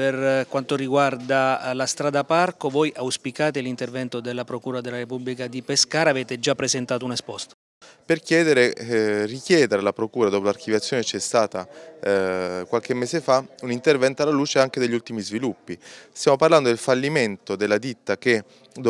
Per eh, quanto riguarda eh, la strada parco, voi auspicate l'intervento della Procura della Repubblica di Pescara, avete già presentato un esposto per chiedere, eh, richiedere alla Procura, dopo l'archiviazione c'è stata eh, qualche mese fa, un intervento alla luce anche degli ultimi sviluppi. Stiamo parlando del fallimento della ditta che il,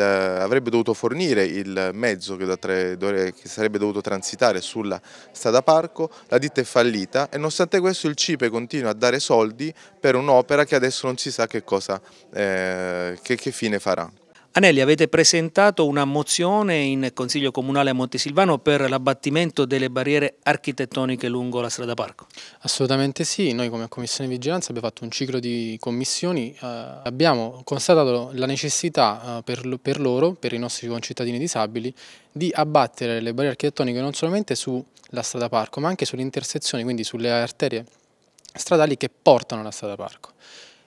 avrebbe dovuto fornire il mezzo che, tre, che, sarebbe dovuto transitare sulla strada parco, la ditta è fallita e nonostante questo il CIPE continua a dare soldi per un'opera che adesso non si sa che, cosa, eh, che, che fine farà. Anelli, avete presentato una mozione in Consiglio Comunale a Montesilvano per l'abbattimento delle barriere architettoniche lungo la strada Parco? Assolutamente sì, noi come Commissione Vigilanza abbiamo fatto un ciclo di commissioni, eh, abbiamo constatato la necessità eh, per loro, per i nostri concittadini disabili, di abbattere le barriere architettoniche non solamente sulla strada Parco ma anche sulle intersezioni, quindi sulle arterie stradali che portano alla strada Parco.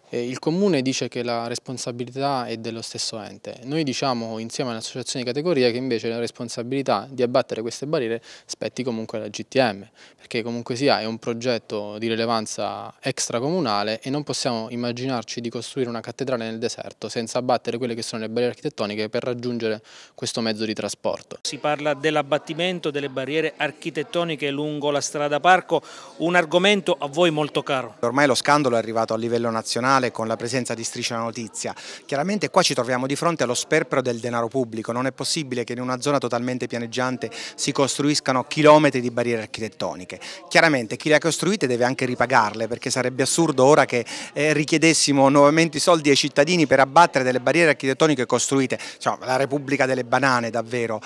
Eh, il comune dice che la responsabilità è dello stesso ente, noi diciamo insieme all'associazione di categoria che invece la responsabilità di abbattere queste barriere spetti comunque alla GTM, perché comunque sia è un progetto di rilevanza extracomunale e non possiamo immaginarci di costruire una cattedrale nel deserto senza abbattere quelle che sono le barriere architettoniche per raggiungere questo mezzo di trasporto. Si parla dell'abbattimento delle barriere architettoniche lungo la strada parco, un argomento a voi molto caro. Ormai lo scandalo è arrivato a livello nazionale giornale con la presenza di Striscia la Notizia. Chiaramente qua ci troviamo di fronte allo sperpero del denaro pubblico, non è possibile che in una zona totalmente pianeggiante si costruiscano chilometri di barriere architettoniche. Chiaramente chi le ha costruite deve anche ripagarle perché sarebbe assurdo ora che eh, richiedessimo nuovamente i soldi ai cittadini per abbattere delle barriere architettoniche costruite, cioè, la Repubblica delle banane davvero.